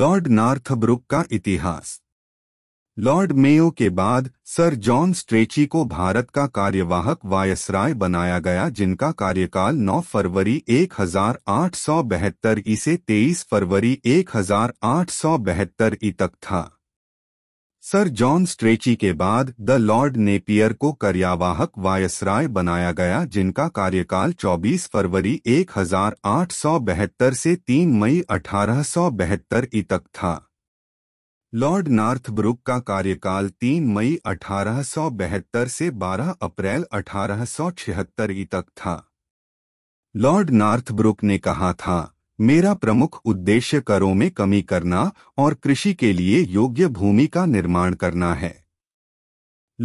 Lord नार्थब्रुक का इतिहास Lord Mayo के बाद सर जॉन स्ट्रेची को भारत का कार्यवाहक वायसराय बनाया गया जिनका कार्यकाल 9 फरवरी 1872 ई से तेईस फरवरी बहत्तर ई तक था सर जॉन स्ट्रेची के बाद द लॉर्ड नेपियर को कर्यावाहक वायसराय बनाया गया जिनका कार्यकाल 24 फरवरी 1872 से 3 मई 1872 ई तक था लॉर्ड नार्थब्रुक का कार्यकाल 3 मई 1872 से 12 अप्रैल 1876 ई तक था लॉर्ड नार्थब्रुक ने कहा था मेरा प्रमुख उद्देश्य करों में कमी करना और कृषि के लिए योग्य भूमि का निर्माण करना है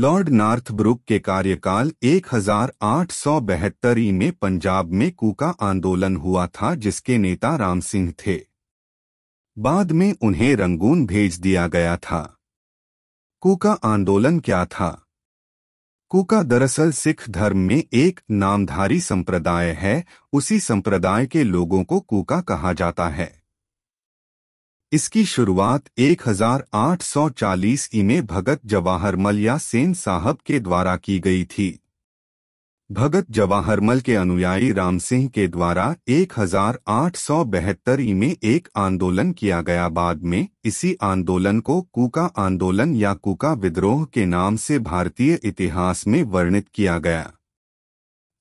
लॉर्ड नार्थब्रुक के कार्यकाल 1872 में पंजाब में कूका आंदोलन हुआ था जिसके नेता राम सिंह थे बाद में उन्हें रंगून भेज दिया गया था कूका आंदोलन क्या था कुका दरअसल सिख धर्म में एक नामधारी संप्रदाय है उसी संप्रदाय के लोगों को कुका कहा जाता है इसकी शुरुआत 1840 ई में भगत जवाहर मलिया सेन साहब के द्वारा की गई थी भगत जवाहरमल के अनुयायी राम सिंह के द्वारा 1872 में एक आंदोलन किया गया बाद में इसी आंदोलन को कूका आंदोलन या कूका विद्रोह के नाम से भारतीय इतिहास में वर्णित किया गया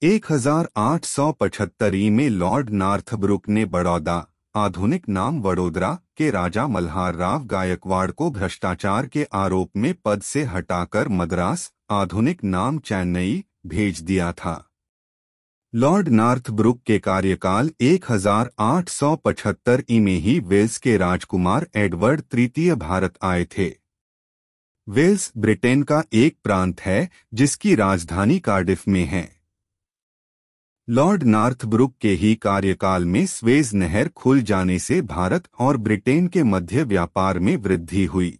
1875 में लॉर्ड नार्थब्रुक ने बड़ौदा आधुनिक नाम वडोदरा के राजा मल्हार राव गायकवाड़ को भ्रष्टाचार के आरोप में पद से हटाकर मद्रास आधुनिक नाम चेन्नई भेज दिया था लॉर्ड नार्थब्रुक के कार्यकाल 1875 ई में ही वेल्स के राजकुमार एडवर्ड तृतीय भारत आए थे वेल्स ब्रिटेन का एक प्रांत है जिसकी राजधानी कार्डिफ में है लॉर्ड नार्थब्रुक के ही कार्यकाल में स्वेज नहर खुल जाने से भारत और ब्रिटेन के मध्य व्यापार में वृद्धि हुई